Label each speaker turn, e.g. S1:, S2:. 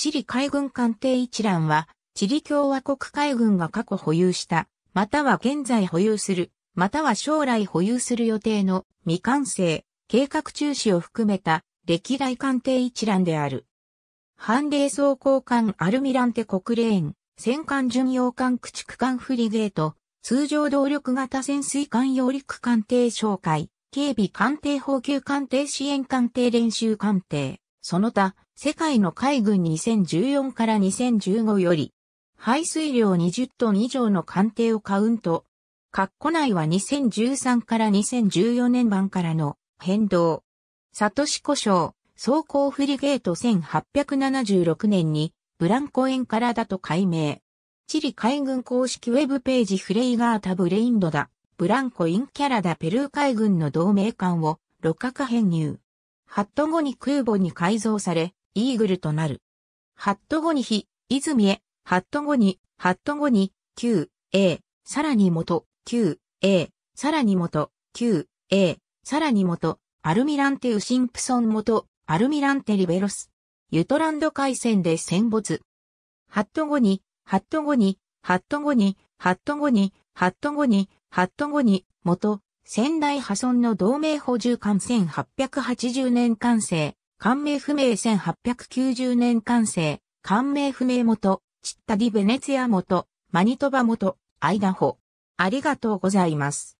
S1: チリ海軍艦艇一覧は、チリ共和国海軍が過去保有した、または現在保有する、または将来保有する予定の未完成、計画中止を含めた歴代艦艇一覧である。反米装甲艦アルミランテ国連、戦艦巡洋艦駆逐艦フリゲート、通常動力型潜水艦揚陸艦艇紹介、警備艦艇補給艦艇支援艦艇練習艦艇。その他、世界の海軍2014から2015より、排水量20トン以上の艦艇をカウント。括弧内は2013から2014年版からの変動。サトシ故障、走行フリゲート1876年に、ブランコ園からだと解明。チリ海軍公式ウェブページフレイガータブレインドだ。ブランコインキャラダペルー海軍の同盟艦を六角編入。ハット後に空母に改造され、イーグルとなる。ハット後に日、泉へ、ハット後に、ハット後に、旧、A、さらに元、旧、A、さらに元、旧、A、さらに元、アルミランテウシンプソン元、アルミランテリベロス。ユトランド海戦で戦没。ハット後に、ハット後に、ハット後に、ハット後に、ハット後に、ハット後に、元、仙台破損の同盟補充艦1880年完成、艦名不明1890年完成、艦名不明元、チッタディベネツィア元、マニトバ元、アイダホ。ありがとうございます。